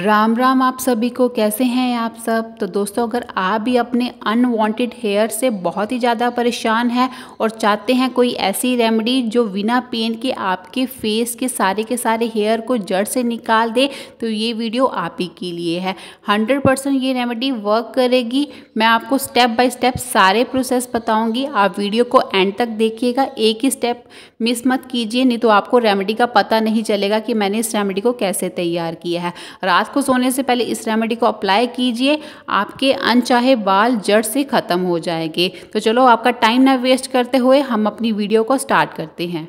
राम राम आप सभी को कैसे हैं आप सब तो दोस्तों अगर आप भी अपने अनवांटेड हेयर से बहुत ही ज़्यादा परेशान हैं और चाहते हैं कोई ऐसी रेमेडी जो बिना पेन के आपके फेस के सारे के सारे हेयर को जड़ से निकाल दे तो ये वीडियो आप ही के लिए है 100 परसेंट ये रेमेडी वर्क करेगी मैं आपको स्टेप बाय स्टेप सारे प्रोसेस बताऊँगी आप वीडियो को एंड तक देखिएगा एक ही स्टेप मिस मत कीजिए नहीं तो आपको रेमेडी का पता नहीं चलेगा कि मैंने इस रेमेडी को कैसे तैयार किया है रात रात को सोने से पहले इस रेमेडी को अप्लाई कीजिए आपके अनचाहे बाल जड़ से ख़त्म हो जाएंगे तो चलो आपका टाइम ना वेस्ट करते हुए हम अपनी वीडियो को स्टार्ट करते हैं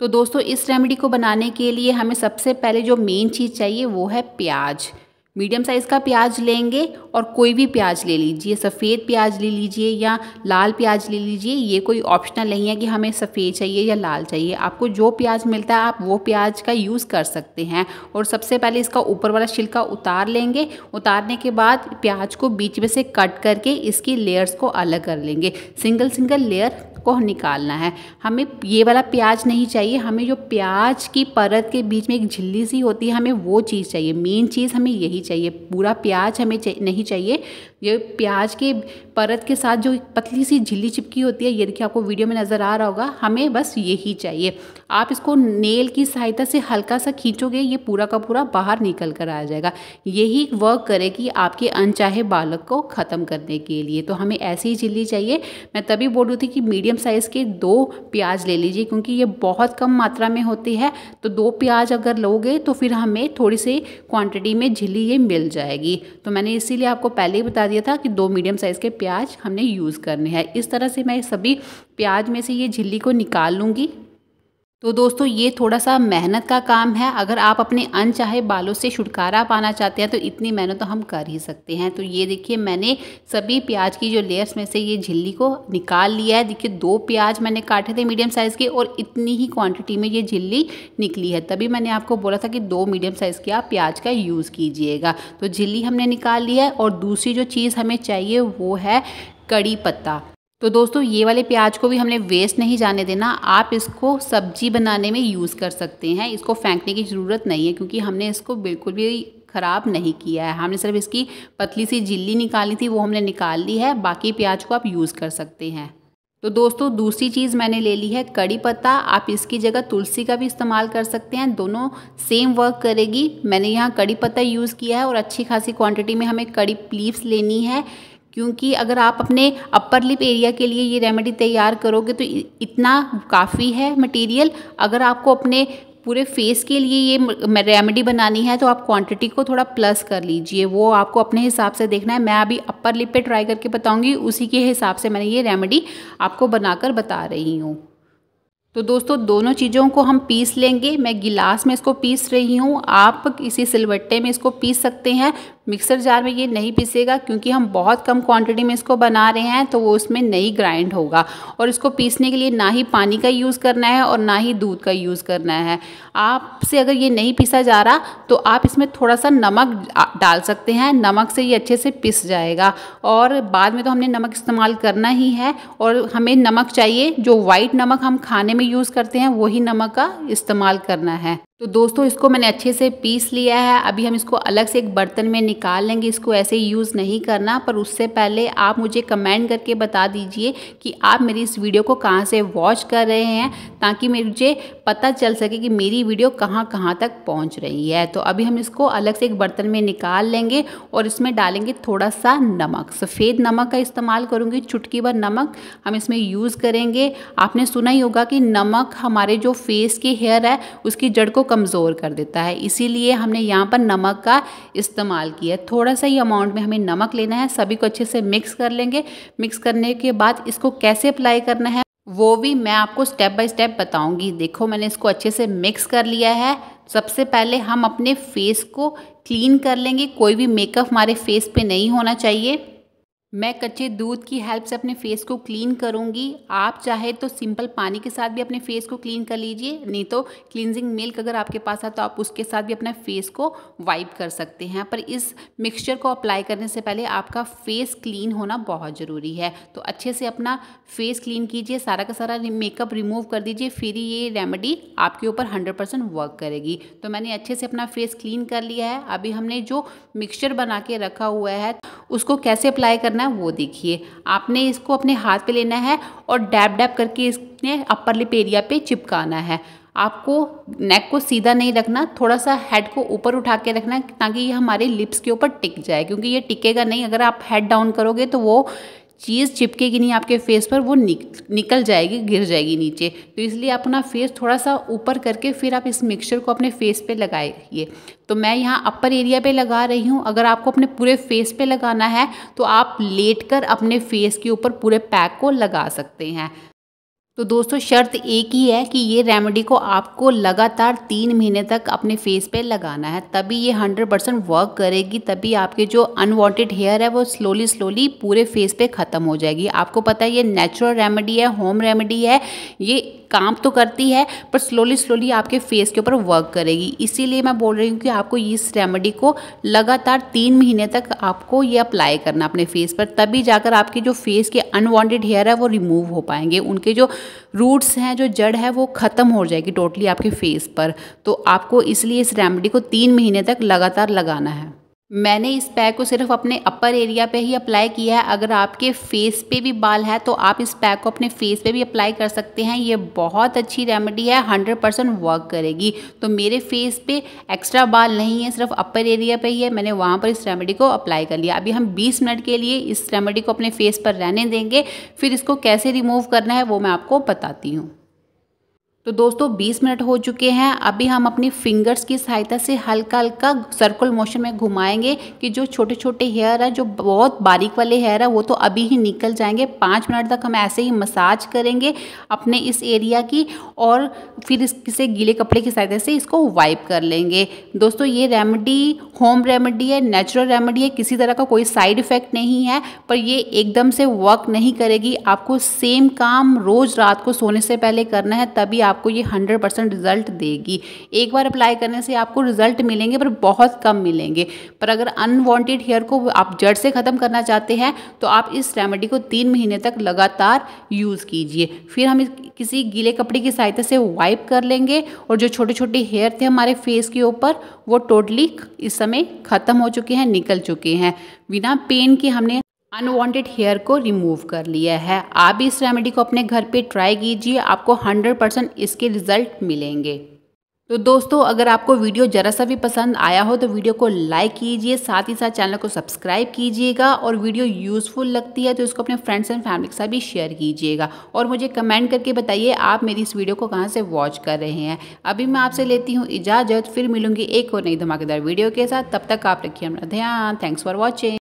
तो दोस्तों इस रेमेडी को बनाने के लिए हमें सबसे पहले जो मेन चीज़ चाहिए वो है प्याज मीडियम साइज़ का प्याज लेंगे और कोई भी प्याज ले लीजिए सफ़ेद प्याज ले लीजिए या लाल प्याज ले लीजिए ये कोई ऑप्शनल नहीं है कि हमें सफ़ेद चाहिए या लाल चाहिए आपको जो प्याज मिलता है आप वो प्याज का यूज़ कर सकते हैं और सबसे पहले इसका ऊपर वाला छिलका उतार लेंगे उतारने के बाद प्याज को बीच में से कट करके इसकी लेयर्स को अलग कर लेंगे सिंगल सिंगल लेयर को निकालना है हमें ये वाला प्याज नहीं चाहिए हमें जो प्याज की परत के बीच में एक झिल्ली सी होती है हमें वो चीज़ चाहिए मेन चीज़ हमें यही चाहिए पूरा प्याज हमें चाहिए, नहीं चाहिए ये प्याज के परत के साथ जो पतली सी झिल्ली चिपकी होती है ये देखिए आपको वीडियो में नज़र आ रहा होगा हमें बस यही चाहिए आप इसको नेल की सहायता से हल्का सा खींचोगे ये पूरा का पूरा बाहर निकल कर आ जाएगा यही वर्क करेगी आपके अनचाहे बालक को ख़त्म करने के लिए तो हमें ऐसी ही झिल्ली चाहिए मैं तभी बोल रही थी कि मीडियम साइज़ के दो प्याज ले लीजिए क्योंकि ये बहुत कम मात्रा में होती है तो दो प्याज अगर लोगे तो फिर हमें थोड़ी सी क्वांटिटी में झिल्ली ये मिल जाएगी तो मैंने इसीलिए आपको पहले ही बता दिया था कि दो मीडियम साइज़ के प्याज हमने यूज़ करने हैं इस तरह से मैं सभी प्याज में से ये झिल्ली को निकाल लूँगी तो दोस्तों ये थोड़ा सा मेहनत का काम है अगर आप अपने अनचाहे बालों से छुटकारा पाना चाहते हैं तो इतनी मेहनत तो हम कर ही सकते हैं तो ये देखिए मैंने सभी प्याज की जो लेयर्स में से ये झिल्ली को निकाल लिया है देखिए दो प्याज मैंने काटे थे मीडियम साइज़ के और इतनी ही क्वांटिटी में ये झिल्ली निकली है तभी मैंने आपको बोला था कि दो मीडियम साइज़ के आप प्याज का यूज़ कीजिएगा तो झिल्ली हमने निकाल लिया है और दूसरी जो चीज़ हमें चाहिए वो है कड़ी पत्ता तो दोस्तों ये वाले प्याज को भी हमने वेस्ट नहीं जाने देना आप इसको सब्जी बनाने में यूज़ कर सकते हैं इसको फेंकने की ज़रूरत नहीं है क्योंकि हमने इसको बिल्कुल भी ख़राब नहीं किया है हमने सिर्फ इसकी पतली सी झिल्ली निकाली थी वो हमने निकाल ली है बाकी प्याज को आप यूज़ कर सकते हैं तो दोस्तों दूसरी चीज़ मैंने ले ली है कड़ी पत्ता आप इसकी जगह तुलसी का भी इस्तेमाल कर सकते हैं दोनों सेम वर्क करेगी मैंने यहाँ कड़ी पत्ता यूज़ किया है और अच्छी खासी क्वांटिटी में हमें कड़ी लीव्स लेनी है क्योंकि अगर आप अपने अपर लिप एरिया के लिए ये रेमेडी तैयार करोगे तो इतना काफ़ी है मटेरियल अगर आपको अपने पूरे फेस के लिए ये रेमेडी बनानी है तो आप क्वांटिटी को थोड़ा प्लस कर लीजिए वो आपको अपने हिसाब से देखना है मैं अभी अपर लिप पे ट्राई करके बताऊंगी उसी के हिसाब से मैंने ये रेमेडी आपको बनाकर बता रही हूँ तो दोस्तों दोनों चीज़ों को हम पीस लेंगे मैं गिलास में इसको पीस रही हूँ आप किसी सिलबट्टे में इसको पीस सकते हैं मिक्सर जार में ये नहीं पीसेगा क्योंकि हम बहुत कम क्वांटिटी में इसको बना रहे हैं तो वो उसमें नहीं ग्राइंड होगा और इसको पीसने के लिए ना ही पानी का यूज़ करना है और ना ही दूध का यूज़ करना है आपसे अगर ये नहीं पीसा जा रहा तो आप इसमें थोड़ा सा नमक डाल सकते हैं नमक से ये अच्छे से पिस जाएगा और बाद में तो हमने नमक इस्तेमाल करना ही है और हमें नमक चाहिए जो वाइट नमक हम खाने में यूज़ करते हैं वही नमक का इस्तेमाल करना है तो दोस्तों इसको मैंने अच्छे से पीस लिया है अभी हम इसको अलग से एक बर्तन में निकाल लेंगे इसको ऐसे यूज़ नहीं करना पर उससे पहले आप मुझे कमेंट करके बता दीजिए कि आप मेरी इस वीडियो को कहाँ से वॉच कर रहे हैं ताकि मुझे पता चल सके कि मेरी वीडियो कहाँ कहाँ तक पहुँच रही है तो अभी हम इसको अलग से एक बर्तन में निकाल लेंगे और इसमें डालेंगे थोड़ा सा नमक सफ़ेद नमक का इस्तेमाल करूँगी चुटकी भर नमक हम इसमें यूज़ करेंगे आपने सुना ही होगा कि नमक हमारे जो फेस के हेयर है उसकी जड़ को कमज़ोर कर देता है इसीलिए हमने यहाँ पर नमक का इस्तेमाल किया है थोड़ा सा ही अमाउंट में हमें नमक लेना है सभी को अच्छे से मिक्स कर लेंगे मिक्स करने के बाद इसको कैसे अप्लाई करना है वो भी मैं आपको स्टेप बाय स्टेप बताऊंगी देखो मैंने इसको अच्छे से मिक्स कर लिया है सबसे पहले हम अपने फेस को क्लीन कर लेंगे कोई भी मेकअप हमारे फेस पे नहीं होना चाहिए मैं कच्चे दूध की हेल्प से अपने फेस को क्लीन करूंगी आप चाहे तो सिंपल पानी के साथ भी अपने फेस को क्लीन कर लीजिए नहीं तो क्लिनजिंग मिल्क अगर आपके पास है तो आप उसके साथ भी अपना फेस को वाइप कर सकते हैं पर इस मिक्सचर को अप्लाई करने से पहले आपका फेस क्लीन होना बहुत ज़रूरी है तो अच्छे से अपना फेस क्लीन कीजिए सारा का सारा मेकअप रिमूव कर दीजिए फिर ये रेमेडी आपके ऊपर हंड्रेड वर्क करेगी तो मैंने अच्छे से अपना फेस क्लीन कर लिया है अभी हमने जो मिक्सचर बना के रखा हुआ है उसको कैसे अप्लाई करना है वो देखिए आपने इसको अपने हाथ पे लेना है और डैप डैप करके इसने अपर लिप एरिया पे चिपकाना है आपको नेक को सीधा नहीं रखना थोड़ा सा हेड को ऊपर उठा के रखना ताकि ये हमारे लिप्स के ऊपर टिक जाए क्योंकि ये टिकेगा नहीं अगर आप हेड डाउन करोगे तो वो चीज़ चिपकेगी नहीं आपके फेस पर वो निक, निकल जाएगी गिर जाएगी नीचे तो इसलिए अपना फेस थोड़ा सा ऊपर करके फिर आप इस मिक्सचर को अपने फेस पे लगाइए तो मैं यहाँ अपर एरिया पे लगा रही हूँ अगर आपको अपने पूरे फेस पे लगाना है तो आप लेट कर अपने फेस के ऊपर पूरे पैक को लगा सकते हैं तो दोस्तों शर्त एक ही है कि ये रेमेडी को आपको लगातार तीन महीने तक अपने फेस पे लगाना है तभी ये हंड्रेड परसेंट वर्क करेगी तभी आपके जो अनवांटेड हेयर है वो स्लोली स्लोली पूरे फेस पे ख़त्म हो जाएगी आपको पता है ये नेचुरल रेमेडी है होम रेमेडी है ये काम तो करती है पर स्लोली स्लोली आपके फेस के ऊपर वर्क करेगी इसीलिए मैं बोल रही हूँ कि आपको इस रेमेडी को लगातार तीन महीने तक आपको ये अप्लाई करना अपने फेस पर तभी जाकर आपके जो फेस के अनवांटेड हेयर है वो रिमूव हो पाएंगे उनके जो रूट्स हैं जो जड़ है वो ख़त्म हो जाएगी टोटली आपके फेस पर तो आपको इसलिए इस रेमेडी को तीन महीने तक लगातार लगाना है मैंने इस पैक को सिर्फ अपने अपर एरिया पे ही अप्लाई किया है अगर आपके फेस पे भी बाल है तो आप इस पैक को अपने फेस पे भी अप्लाई कर सकते हैं ये बहुत अच्छी रेमेडी है 100 परसेंट वर्क करेगी तो मेरे फेस पे एक्स्ट्रा बाल नहीं है सिर्फ अपर एरिया पे ही है मैंने वहाँ पर इस रेमेडी को अप्लाई कर लिया अभी हम बीस मिनट के लिए इस रेमेडी को अपने फेस पर रहने देंगे फिर इसको कैसे रिमूव करना है वो मैं आपको बताती हूँ तो दोस्तों 20 मिनट हो चुके हैं अभी हम अपनी फिंगर्स की सहायता से हल्का हल्का सर्कल मोशन में घुमाएंगे कि जो छोटे छोटे हेयर है जो बहुत बारीक वाले हेयर है वो तो अभी ही निकल जाएंगे पाँच मिनट तक हम ऐसे ही मसाज करेंगे अपने इस एरिया की और फिर इससे गीले कपड़े की सहायता से इसको वाइप कर लेंगे दोस्तों ये रेमेडी होम रेमेडी है नेचुरल रेमेडी है किसी तरह का कोई साइड इफ़ेक्ट नहीं है पर ये एकदम से वर्क नहीं करेगी आपको सेम काम रोज़ रात को सोने से पहले करना है तभी आप आपको ये हंड्रेड परसेंट रिजल्ट देगी एक बार अप्लाई करने से आपको रिजल्ट मिलेंगे पर बहुत कम मिलेंगे पर अगर अनवांटेड हेयर को आप जड़ से ख़त्म करना चाहते हैं तो आप इस रेमेडी को तीन महीने तक लगातार यूज़ कीजिए फिर हम किसी गीले कपड़े की सहायता से वाइप कर लेंगे और जो छोटे छोटे हेयर थे हमारे फेस के ऊपर वो टोटली इस समय ख़त्म हो चुके हैं निकल चुके हैं बिना पेन के हमने अनवांटेड हेयर को रिमूव कर लिया है आप इस रेमेडी को अपने घर पे ट्राई कीजिए आपको 100 परसेंट इसके रिजल्ट मिलेंगे तो दोस्तों अगर आपको वीडियो ज़रा सा भी पसंद आया हो तो वीडियो को लाइक कीजिए साथ ही साथ चैनल को सब्सक्राइब कीजिएगा और वीडियो यूज़फुल लगती है तो इसको अपने फ्रेंड्स एंड फैमिली के साथ भी शेयर कीजिएगा और मुझे कमेंट करके बताइए आप मेरी इस वीडियो को कहाँ से वॉच कर रहे हैं अभी मैं आपसे लेती हूँ इजाज़त फिर मिलूंगी एक और नई धमाकेदार वीडियो के साथ तब तक आप रखिए अपना ध्यान थैंक्स फॉर वॉचिंग